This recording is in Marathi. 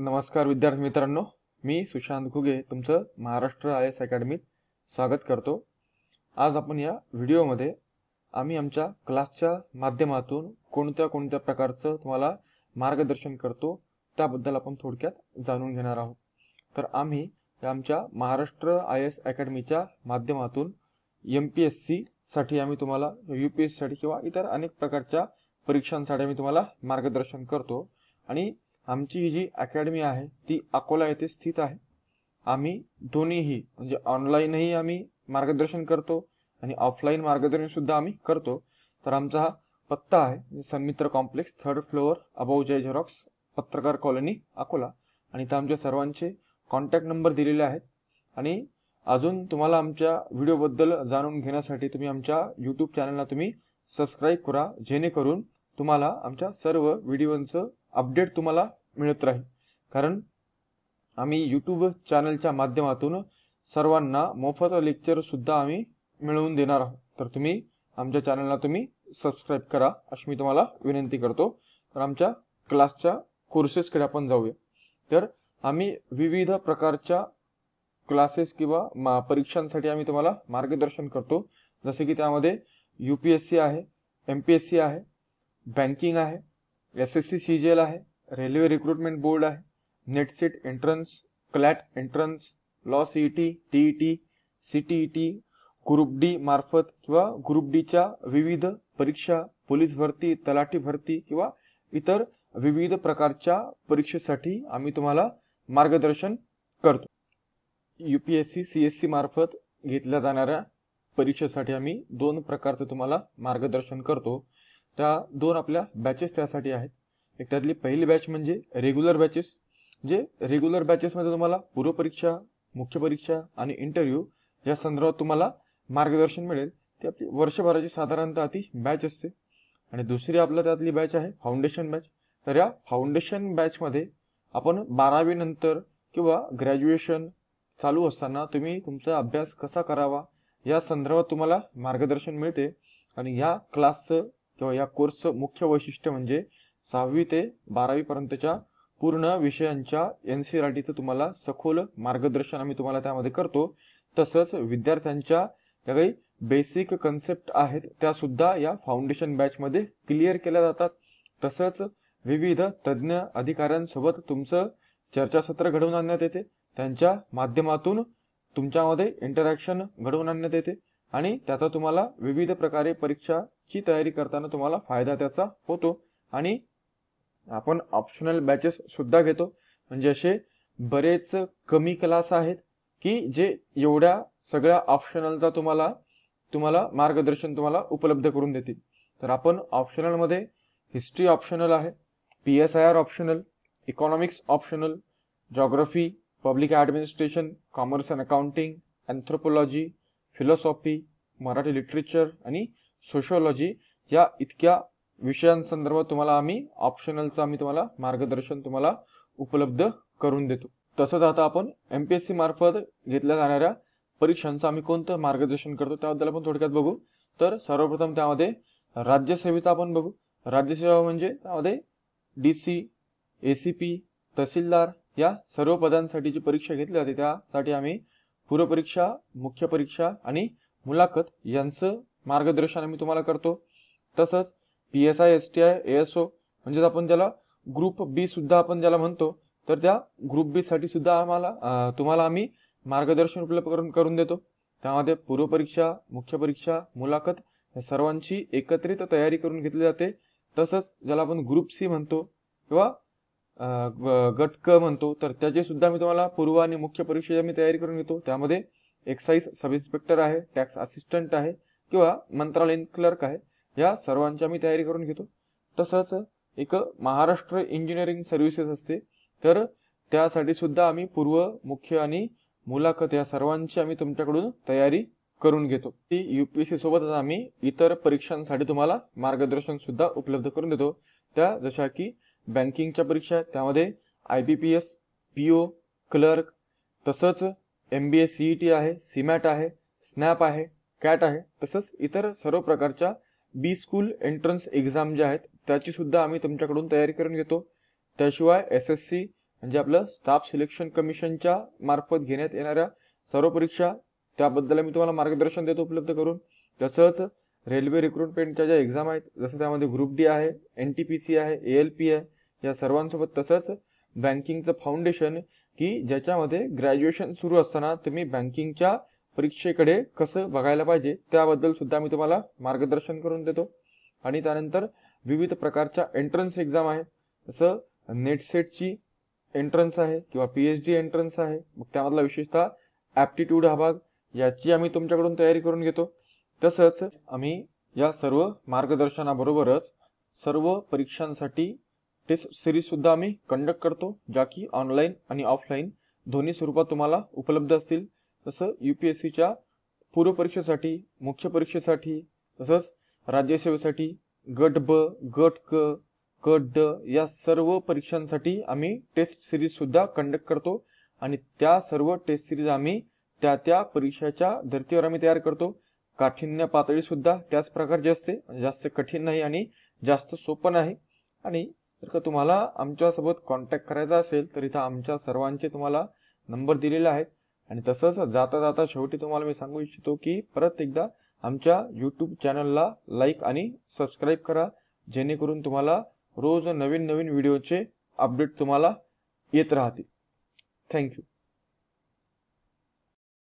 नमस्कार विद्यार्थी मित्रांनो मी सुशांत घुगे तुमचं महाराष्ट्र आय एस अकॅडमीत स्वागत करतो आज आपण या व्हिडिओमध्ये आम्ही आमच्या क्लासच्या माध्यमातून कोणत्या कोणत्या प्रकारचं तुम्हाला मार्गदर्शन करतो त्याबद्दल आपण थोडक्यात जाणून घेणार आहोत तर आम्ही आमच्या महाराष्ट्र आय एस अकॅडमीच्या माध्यमातून एम पी एस सीसाठी आम्ही तुम्हाला यू पी एस किंवा इतर अनेक प्रकारच्या परीक्षांसाठी आम्ही तुम्हाला मार्गदर्शन करतो आणि आमची जी अकॅडमी आहे ती अकोला येथे स्थित आहे आम्ही दोन्हीही म्हणजे ऑनलाईनही आम्ही मार्गदर्शन करतो आणि ऑफलाईन मार्गदर्शन सुद्धा आम्ही करतो तर आमचा हा पत्ता आहे Sanmitra complex third floor above Jai Xerox पत्रकार कॉलनी अकोला आणि इथं आमच्या सर्वांचे कॉन्टॅक्ट नंबर दिलेले आहेत आणि अजून तुम्हाला आमच्या व्हिडिओबद्दल जाणून घेण्यासाठी तुम्ही आमच्या यूट्यूब चॅनलला तुम्ही सबस्क्राईब करा जेणेकरून तुम्हाला आमच्या सर्व व्हिडिओंचं अपडेट तुम्हाला मिळत राहील कारण आम्ही यूट्यूब चॅनलच्या माध्यमातून सर्वांना मोफत लेक्चर सुद्धा आम्ही मिळवून देणार आहोत तर तुम्ही आमच्या चॅनलला तुम्ही सबस्क्राईब करा अशी मी तुम्हाला विनंती करतो तर आमच्या क्लासच्या कोर्सेसकडे आपण जाऊया तर आम्ही विविध प्रकारच्या क्लासेस किंवा परीक्षांसाठी आम्ही तुम्हाला मार्गदर्शन करतो जसे की त्यामध्ये यू पी एस सी आहे एम पी एस सी आहे बँकिंग आहे S S C C G L आहे रेल्वे रिक्रुटमेंट बोर्ड आहे NET SET entrance CLAT entrance law E T T T C T E T group D मार्फत किंवा ग्रुप डीच्या विविध परीक्षा पोलीस भरती तलाठी भरती किंवा इतर विविध प्रकारच्या परीक्षेसाठी आम्ही तुम्हाला मार्गदर्शन करतो U P S C C S C मार्फत घेतल्या जाणाऱ्या परीक्षेसाठी आम्ही दोन प्रकारचं तुम्हाला मार्गदर्शन करतो त्या दोन आपल्या बॅचेस त्यासाठी आहेत एक त्यातली पहिली बॅच म्हणजे रेग्युलर बॅचेस जे रेग्युलर बॅचेसमध्ये तुम्हाला पूर्वपरीक्षा मुख्य परीक्षा आणि इंटरव्ह्यू या संदर्भात तुम्हाला मार्गदर्शन मिळेल ती आपली वर्षभराची साधारणतः ती बॅच असते आणि दुसरी आपल्या त्यातली बॅच आहे फाउंडेशन बॅच तर या फाउंडेशन बॅचमध्ये आपण बारावी नंतर किंवा ग्रॅज्युएशन चालू असताना तुम्ही तुमचा अभ्यास कसा करावा या संदर्भात तुम्हाला मार्गदर्शन मिळते आणि या क्लासचं किंवा या कोर्सचं मुख्य वैशिष्ट्य म्हणजे सहावी ते बारावीपर्यंतच्या पूर्ण विषयांच्या एन सी आर टीचं तुम्हाला सखोल मार्गदर्शन आम्ही तुम्हाला त्यामध्ये करतो तसंच विद्यार्थ्यांच्या ज्या काही बेसिक कन्सेप्ट आहेत त्या सुद्धा या फाउंडेशन बॅचमध्ये क्लिअर केल्या जातात तसंच विविध तज्ज्ञ अधिकाऱ्यांसोबत तुमचं चर्चासत्र घडवून आणण्यात येते त्यांच्या माध्यमातून तुमच्यामध्ये इंटरॅक्शन घडवून आणण्यात येते आणि त्याचा तुम्हाला विविध प्रकारे परीक्षाची तयारी करताना तुम्हाला फायदा त्याचा होतो आणि आपण ऑप्शनल बॅचेस सुद्धा घेतो म्हणजे असे बरेच कमी क्लास आहेत की जे एवढ्या सगळ्या ऑप्शनलचा तुम्हाला तुम्हाला मार्गदर्शन तुम्हाला उपलब्ध करून देतील तर आपण ऑप्शनलमध्ये हिस्ट्री ऑप्शनल आहे P S I R optional economics optional geography public administration commerce and accounting anthropology philosophy Marathi literature आणि सोशोलॉजी या इतक्या विषयांसंदर्भात तुम्हाला आम्ही ऑप्शनलचं आम्ही तुम्हाला मार्गदर्शन तुम्हाला उपलब्ध करून देतो तसंच आता आपण एम पी एस मार्फत घेतल्या जाणाऱ्या परीक्षांचं आम्ही कोणतं मार्गदर्शन करतो त्याबद्दल आपण थोडक्यात बघू तर सर्वप्रथम त्यामध्ये राज्यसेवेचा आपण बघू राज्यसेवा म्हणजे त्यामध्ये D C A C P तहसीलदार या सर्व पदांसाठी जी परीक्षा घेतली जाते त्यासाठी आम्ही पूर्वपरीक्षा मुख्य परीक्षा आणि मुलाखत यांचं मार्गदर्शन आम्ही तुम्हाला करतो तसंच P S I S T I A S O म्हणजेच आपण ज्याला ग्रुप बी सुद्धा आपण ज्याला म्हणतो तर त्या ग्रुप बी साठी सुद्धा आम्हाला तुम्हाला आम्ही मार्गदर्शन उपलब्ध करून करून देतो त्यामध्ये पूर्वपरीक्षा मुख्य परीक्षा मुलाखत या सर्वांची एकत्रित तयारी करून घेतली जाते तसंच ज्याला आपण ग्रुप सी म्हणतो किंवा गटक म्हणतो तर त्याचे सुद्धा मी तुम्हाला पूर्व आणि मुख्य परीक्षेची मी तयारी करून घेतो त्यामध्ये एक्साईज सब इन्स्पेक्टर आहे टॅक्स असिस्टंट आहे किंवा मंत्रालयीन क्लर्क आहे या सर्वांच्या मी तयारी करून घेतो तसंच एक महाराष्ट्र इंजिनिअरिंग सर्व्हिसेस असते तर त्यासाठी सुद्धा आम्ही पूर्व मुख्य आणि मुलाखत या सर्वांची आम्ही तुमच्याकडून तयारी करून घेतो ती युपीएससी सोबतच आम्ही इतर परीक्षांसाठी तुम्हाला मार्गदर्शन सुद्धा उपलब्ध करून देतो त्या जशा की बँकिंगच्या परीक्षा आहेत त्यामध्ये I B P S P O clerk तसंच M B C C E T आहे सीमॅट आहे स्नॅप आहे कॅट आहे तसंच इतर सर्व प्रकारच्या बी स्कूल एंट्रन्स एक्झाम ज्या आहेत त्याची सुद्धा आम्ही तुमच्याकडून तयारी करून घेतो त्याशिवाय एस एस सी म्हणजे आपलं स्टाफ सिलेक्शन कमिशनच्या मार्फत घेण्यात येणाऱ्या सर्व परीक्षा त्याबद्दल मी तुम्हाला मार्गदर्शन देतो उपलब्ध करून तसंच रेल्वे रिक्रुटमेंटच्या ज्या एक्झाम आहेत जसं त्यामध्ये ग्रुप डी आहे एन टी पी सी आहे ए एल पी आहे या सर्वांसोबत तसंच बँकिंगचं फाउंडेशन की ज्याच्यामध्ये ग्रॅज्युएशन सुरू असताना तुम्ही बँकिंगच्या परीक्षेकडे कसं बघायला पाहिजे त्याबद्दल सुद्धा मी तुम्हाला मार्गदर्शन करून देतो आणि त्यानंतर विविध प्रकारच्या एंट्रन्स एक्झाम आहेत जसं नेटसेटची एंट्रन्स आहे किंवा पी एच डी एंट्रन्स आहे मग त्यामधला विशेषतः ॲप्टिट्यूड हा भाग याची आम्ही तुमच्याकडून तयारी करून घेतो तसंच आम्ही या सर्व मार्गदर्शनाबरोबरच सर्व परीक्षांसाठी टेस्ट सिरीजसुद्धा आम्ही कंडक्ट करतो ज्या की ऑनलाईन आणि ऑफलाईन दोन्ही स्वरूपात तुम्हाला उपलब्ध असतील तसं यू पी एस सीच्या पूर्वपरीक्षेसाठी मुख्य परीक्षेसाठी तसंच राज्यसेवेसाठी गट ब गट क गट ड या सर्व परीक्षांसाठी आम्ही टेस्ट सिरीजसुद्धा कंडक्ट करतो आणि त्या सर्व टेस्ट सिरीज आम्ही त्या त्या परीक्षेच्या धर्तीवर आम्ही तयार करतो काठिण्य पातळीसुद्धा त्याच प्रकारची असते जास्त कठीण नाही आणि जास्त सोपं नाही आणि जर का तुम्हाला आमच्यासोबत कॉन्टॅक्ट करायचा असेल तर इथं आमच्या सर्वांचे तुम्हाला नंबर दिलेले आहेत आणि तसंच जाता जाता शेवटी तुम्हाला मी सांगू इच्छितो की परत एकदा आमच्या यूट्यूब चॅनलला लाईक आणि सबस्क्राईब करा जेणेकरून तुम्हाला रोज नवीन नवीन व्हिडिओचे अपडेट तुम्हाला येत राहतील थँक्यू